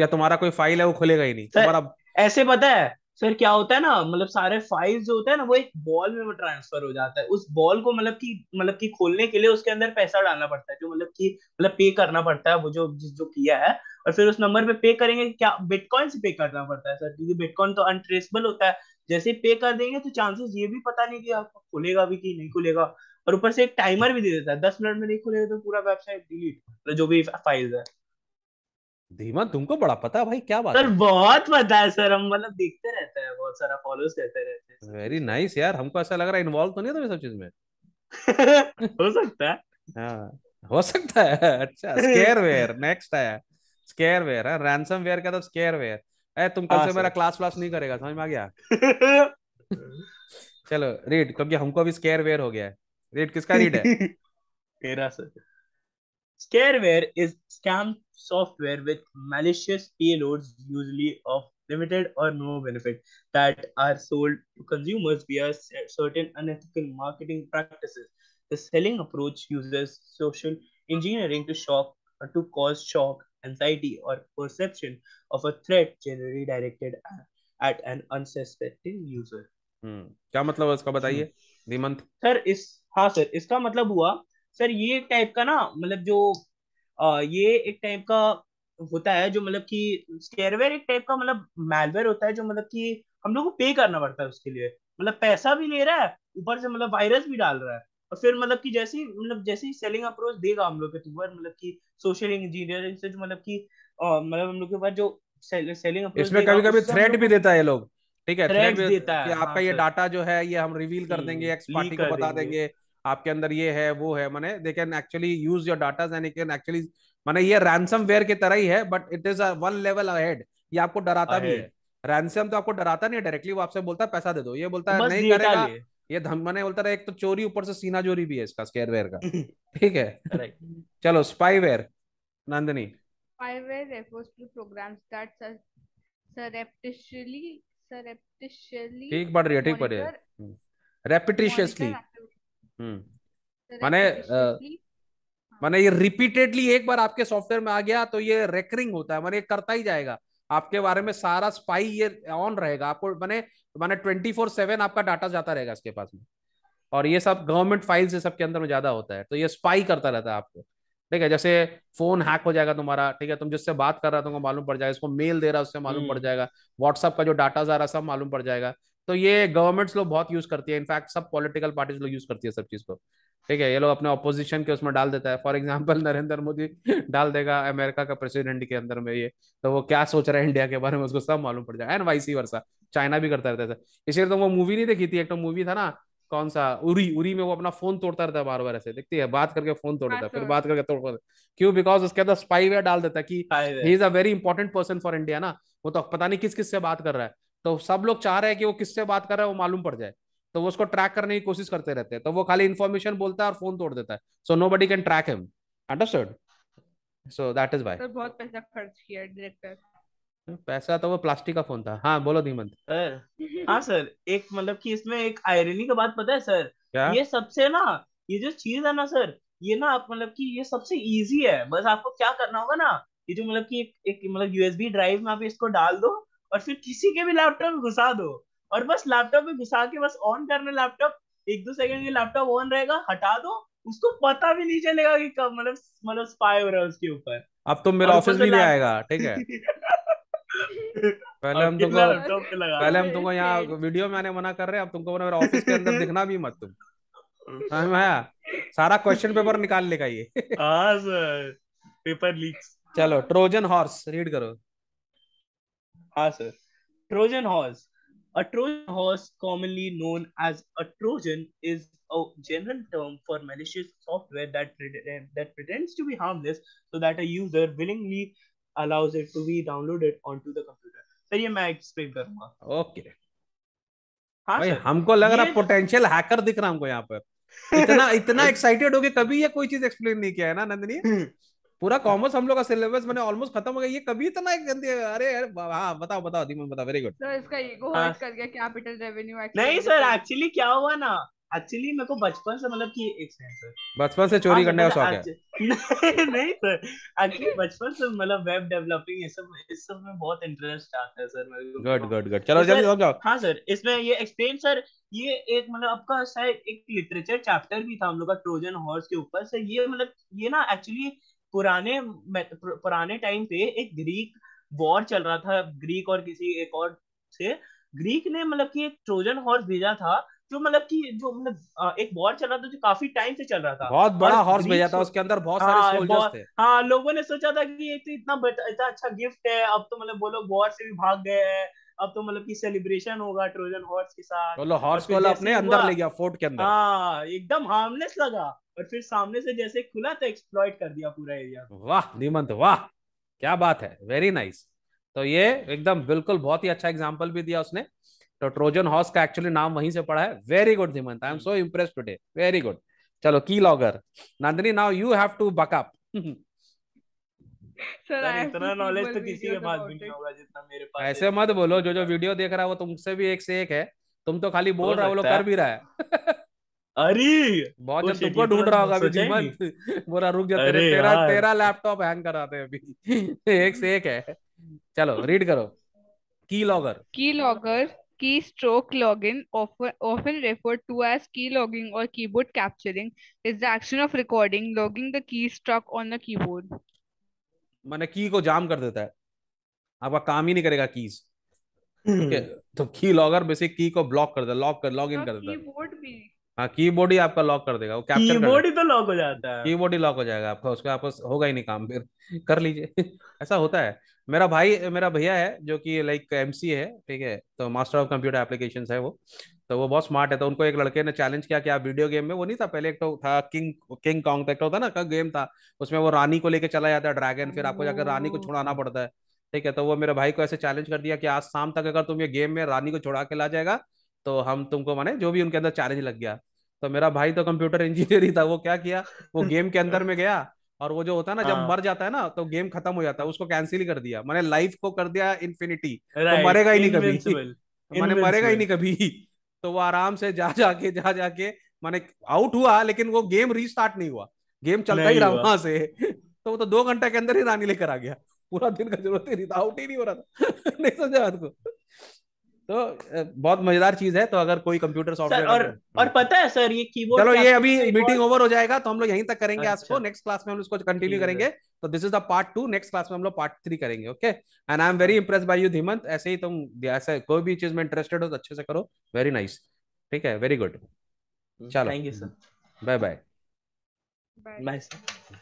या तुम्हारा कोई फाइल है वो खुलेगा ही नहीं तुम्हारा ऐसे पता है सर क्या होता है ना मतलब सारे फाइल्स जो होते हैं ना वो एक बॉल में वो ट्रांसफर हो जाता है उस बॉल को मतलब कि मतलब कि खोलने के लिए उसके अंदर पैसा डालना पड़ता है जो मतलब कि मतलब पे करना पड़ता है वो जो जिस जो किया है और फिर उस नंबर पे पे करेंगे क्या बिटकॉइन से पे करना पड़ता है सर क्योंकि बिटकॉइन तो अनट्रेसेबल होता है जैसे पे कर देंगे तो चांसेस ये भी पता नहीं कि आपको खुलेगा भी कि नहीं खुलेगा और ऊपर से एक टाइमर भी दे देता है दस मिनट में नहीं खुलेगा तो पूरा वेबसाइट मतलब डिलीट जो भी फाइल्स है धीमा तुमको बड़ा पता है भाई क्या बात सर बहुत पता है सर हम मतलब देखते रहते हैं बहुत सारा फॉलोस करते रहते हैं वेरी नाइस यार हमको ऐसा लग रहा है इन्वॉल्व तो नहीं तुम सब चीज में [laughs] हो सकता है हाँ हो सकता है अच्छा स्केयर वेयर नेक्स्ट आया स्केयर वेयर है रैंसमवेयर का तो वेयर ए तुम कल हाँ, से मेरा क्लास व्लास नहीं करेगा समझ में आ गया [laughs] चलो रीड क्योंकि हमको अभी वेयर हो गया है रीड किसका रीड है तेरा [laughs] sir Scareware is scam software with malicious payloads, usually of limited or no benefit, that are sold to consumers via certain unethical marketing practices. The selling approach uses social engineering to shock uh, to cause shock, anxiety, or perception of a threat generally directed at, an unsuspecting user. Hmm. क्या मतलब है इसका बताइए hmm. धीमंत sir इस हाँ sir इसका मतलब हुआ सर ये एक टाइप का ना मतलब जो आ, ये एक टाइप का होता है जो मतलब कि स्केयरवेयर एक टाइप का मतलब मैलवेयर होता है जो मतलब कि हम लोग को पे करना पड़ता है उसके लिए मतलब पैसा भी ले रहा है ऊपर से मतलब वायरस भी डाल रहा है और फिर मतलब कि जैसे ही मतलब जैसे ही सेलिंग अप्रोच देगा हम लोग के ऊपर तो मतलब कि सोशल इंजीनियरिंग से जो मतलब कि मतलब हम लोग के ऊपर जो सेलिंग अप्रोच इसमें कभी कभी थ्रेट भी देता है लोग ठीक है थ्रेट देता है आपका हाँ ये डाटा जो है ये हम रिवील कर हम्म, देंगे एक्स पार्टी को बता देंगे आपके अंदर ये है वो है मैंने they can actually use your data and can actually मैंने ये रैनसम वेयर की तरह ही है but it is one level ahead ये आपको डराता भी है रैनसम तो आपको डराता नहीं डायरेक्टली वो आपसे बोलता है पैसा दे दो ये बोलता है नहीं करेगा ये धम मैंने बोलता रहा एक तो चोरी ऊपर से सीना चोरी भी है इसका स्केयर वेयर का [laughs] ठीक है चलो spyware Nandini spyware refers to programs that surreptitiously surreptitiously ठीक पढ़ रही है ठीक पढ़ रही है रेपिटिशियसली hmm. हम्म। माने हाँ। माने ये रिपीटेडली एक बार आपके सॉफ्टवेयर में आ गया तो ये रेकरिंग होता है माने करता ही जाएगा आपके बारे में सारा स्पाई ये ऑन रहेगा आपको माने माने ट्वेंटी फोर सेवन आपका डाटा जाता रहेगा इसके पास में और ये सब गवर्नमेंट फाइल्स ये सबके के अंदर में ज्यादा होता है तो ये स्पाई करता रहता है आपको ठीक है जैसे फोन हैक हो जाएगा तुम्हारा ठीक है तुम जिससे बात कर रहा हो तुमको मालूम पड़ जाएगा इसको मेल दे रहा है उससे मालूम पड़ हम्म। जाएगा व्हाट्सअप का जो डाटा जा रहा है सब मालूम पड़ जाएगा तो ये गवर्नमेंट्स लोग बहुत यूज करती है इनफैक्ट सब पॉलिटिकल पार्टीज लोग यूज करती है सब चीज को ठीक है ये लोग अपने ऑपोजिशन के उसमें डाल देता है फॉर एग्जाम्पल [laughs] नरेंद्र मोदी डाल देगा अमेरिका का प्रेसिडेंट के अंदर में ये तो वो क्या सोच रहा है इंडिया के बारे में उसको सब मालूम पड़ जाएगा एंड सी वर्षा चाइना भी करता रहता था इसलिए तो वो मूवी नहीं देखी थी एक तो मूवी था ना कौन सा उरी उरी में वो अपना फोन तोड़ता रहता है बार बार ऐसे देखती है बात करके फोन तोड़ता है फिर हाँ, बात हाँ। करके तोड़ क्यों बिकॉज उसके अंदर स्पाईवेयर डाल देता है कि he is a very important person for India ना वो तो पता नहीं किस किस से बात कर रहा है तो सब लोग चाह रहे हैं कि वो किससे बात कर रहा है वो मालूम पड़ जाए तो वो उसको ट्रैक करने की कोशिश करते रहते हैं तो वो खाली इन्फॉर्मेशन बोलता है और फोन तोड़ देता है so nobody can track him understood so that is why बहुत पैसा खर्च किया डायरेक्टर पैसा तो वो प्लास्टिक का फोन था हाँ बोलो धीमंत हाँ सर एक मतलब कि इसमें एक आयरनी का बात पता है सर क्या? ये सबसे ना ये जो चीज है ना सर ये ना आप मतलब कि ये सबसे इजी है बस आपको क्या करना होगा ना ये जो मतलब कि एक, एक मतलब यूएसबी ड्राइव में आप इसको डाल दो और फिर किसी के भी लैपटॉप में घुसा दो और बस लैपटॉप में घुसा के बस ऑन करना लैपटॉप एक दो सेकंड के लैपटॉप ऑन रहेगा हटा दो उसको पता भी नहीं चलेगा कि कब मतलब मतलब स्पाई हो रहा है उसके ऊपर अब तो मेरा ऑफिस भी नहीं आएगा ठीक है [laughs] पहले हम तुमको पहले हम तुमको यहाँ वीडियो [laughs] में आने मना कर रहे हैं अब तुमको मेरे ऑफिस के अंदर दिखना भी मत तुम सारा क्वेश्चन पेपर निकाल लेगा ये हाँ सर पेपर लीक चलो ट्रोजन हॉर्स रीड करो हाँ sir Trojan horse A Trojan horse, commonly known as a Trojan, is a general term for malicious software that that pretends to be harmless so that a user willingly allows it to be downloaded onto the computer. Sir ये मैं explain करूंगा okay okay. हाँ भाई हमको लग रहा potential hacker दिख रहा हमको यहाँ पर इतना इतना excited हो गए कभी ये कोई चीज explain नहीं किया है ना नंदनी पूरा कॉमर्स हम लोग का सिलेबस मैंने ऑलमोस्ट खत्म हो गया ये कभी इतना एक जल्दी अरे हाँ बताओ बताओ धीमन बताओ वेरी गुड सर इसका ईगो हर्ट हाँ। कर गया कैपिटल रेवेन्यू नहीं सर एक्चुअली तो- क्या हुआ ना एक्चुअली मेरे को बचपन से मतलब कि एक सेकंड सर बचपन से चोरी हाँ, करने का मतलब शौक है [laughs] नहीं सर एक्चुअली बचपन से मतलब वेब डेवलपिंग ये सब इस सब में बहुत इंटरेस्ट आता है सर मेरे को गुड गुड गुड चलो जल्दी हो जाओ हां सर इसमें ये एक्सप्लेन सर ये एक मतलब आपका शायद एक लिटरेचर चैप्टर भी था हम लोग का ट्रोजन हॉर्स के ऊपर सर ये मतलब ये ना एक्चुअली पुराने पुराने टाइम पे एक ग्रीक वॉर चल रहा था ग्रीक और किसी एक और से ग्रीक ने मतलब कि एक ट्रोजन हॉर्स भेजा था जो मतलब कि जो मतलब एक वॉर चल रहा था जो काफी टाइम से चल रहा था बहुत बड़ा हॉर्स भेजा था उसके अंदर बहुत सारे हाँ, सोल्जर्स थे हाँ लोगों ने सोचा था कि ये तो इतना इतना अच्छा गिफ्ट है अब तो मतलब बोलो वॉर से भी भाग गए हैं अब तो मतलब कि सेलिब्रेशन होगा ट्रोजन हॉर्स के साथ बोलो हॉर्स को अपने अंदर ले गया फोर्ट के अंदर हाँ एकदम हार्मलेस लगा और फिर सामने से जैसे खुला तो एक्सप्लॉइट कर दिया पूरा एरिया वाह निमंत वाह क्या बात है वेरी नाइस तो ये एकदम बिल्कुल बहुत ही अच्छा एग्जाम्पल भी दिया उसने तो ट्रोजन हॉर्स का एक्चुअली नाम वहीं से पड़ा है very good Nimant I am so impress today very good चलो key logger Nandini now you have to backup sir इतना नॉलेज तो किसी के पास भी नहीं होगा जितना मेरे पास ऐसे मत बोलो जो जो वीडियो देख रहा है वो तुमसे भी एक से एक है तुम तो खाली बोल रहा है वो लोग कर भी रहा है [laughs] अरे बहुत जब तुमको ढूंढ रहा तो होगा अभी मत [laughs] बोला रुक जा तेरे तेरा तेरा लैपटॉप हैंग कराते हैं अभी [laughs] एक से एक है चलो रीड करो key logger key logger key stroke login often often referred to as key logging or capturing is the action of recording logging the key struck on the the keyboard मैंने की को जाम कर देता है आपका काम ही नहीं करेगा कीज ठीक है तो की लॉगर बेसिक की को ब्लॉक कर देता लॉक कर लॉग इन कर देता है कीबोर्ड भी हाँ कीबोर्ड ही आपका लॉक कर देगा वो कैप्चर कीबोर्ड ही तो लॉक हो जाता है कीबोर्ड ही लॉक हो जाएगा आपका उसका आपस होगा ही नहीं काम फिर [laughs] कर लीजिए ऐसा होता है मेरा भाई मेरा भैया है जो कि लाइक एमसी है ठीक है तो मास्टर ऑफ कंप्यूटर एप्लीकेशन है वो तो वो बहुत स्मार्ट है तो उनको एक लड़के ने चैलेंज किया कि आप वीडियो गेम में वो नहीं था पहले एक तो था किंग किंग कॉन्ग एक तो था ना का गेम था उसमें वो रानी को लेकर चला जाता है ड्रैगन फिर आपको जाकर रानी को छुड़ाना पड़ता है ठीक है तो वो मेरे भाई को ऐसे चैलेंज कर दिया कि आज शाम तक अगर तुम ये गेम में रानी को छुड़ा के ला जाएगा तो हम तुमको माने जो भी उनके अंदर चैलेंज लग गया तो मेरा भाई तो कंप्यूटर इंजीनियर ही था वो क्या किया वो गेम [laughs] के अंदर में गया और वो जो होता है ना जब हाँ। मर जाता है ना तो गेम खत्म हो जाता है उसको कैंसिल ही कर दिया मैंने लाइफ को कर दिया इन्फिनिटी तो मरेगा ही नहीं कभी [laughs] मैंने मरेगा ही नहीं कभी तो वो आराम से जा जाके जा जाके मैंने आउट हुआ लेकिन वो गेम रीस्टार्ट नहीं हुआ गेम चलता ही रहा वहां से [laughs] तो वो तो दो घंटे के अंदर ही रानी लेकर आ गया पूरा दिन का जरूरत ही नहीं था आउट ही नहीं हो रहा था नहीं समझा आपको तो बहुत मजेदार चीज है तो अगर कोई कंप्यूटर सॉफ्टवेयर और और पता है सर ये कीबोर्ड चलो ये अभी मीटिंग ओवर हो जाएगा तो हम लोग यहीं तक करेंगे आज को नेक्स्ट अच्छा। क्लास में हम इसको कंटिन्यू करेंगे तो this is the part two next class में हम लोग पार्ट थ्री करेंगे okay and I am very impress by you Dhimant ऐसे ही तुम ऐसे कोई भी चीज में इंटरेस्टेड हो तो अच्छे से करो वेरी नाइस ठीक है वेरी गुड hmm, चलो thank you sir bye bye bye sir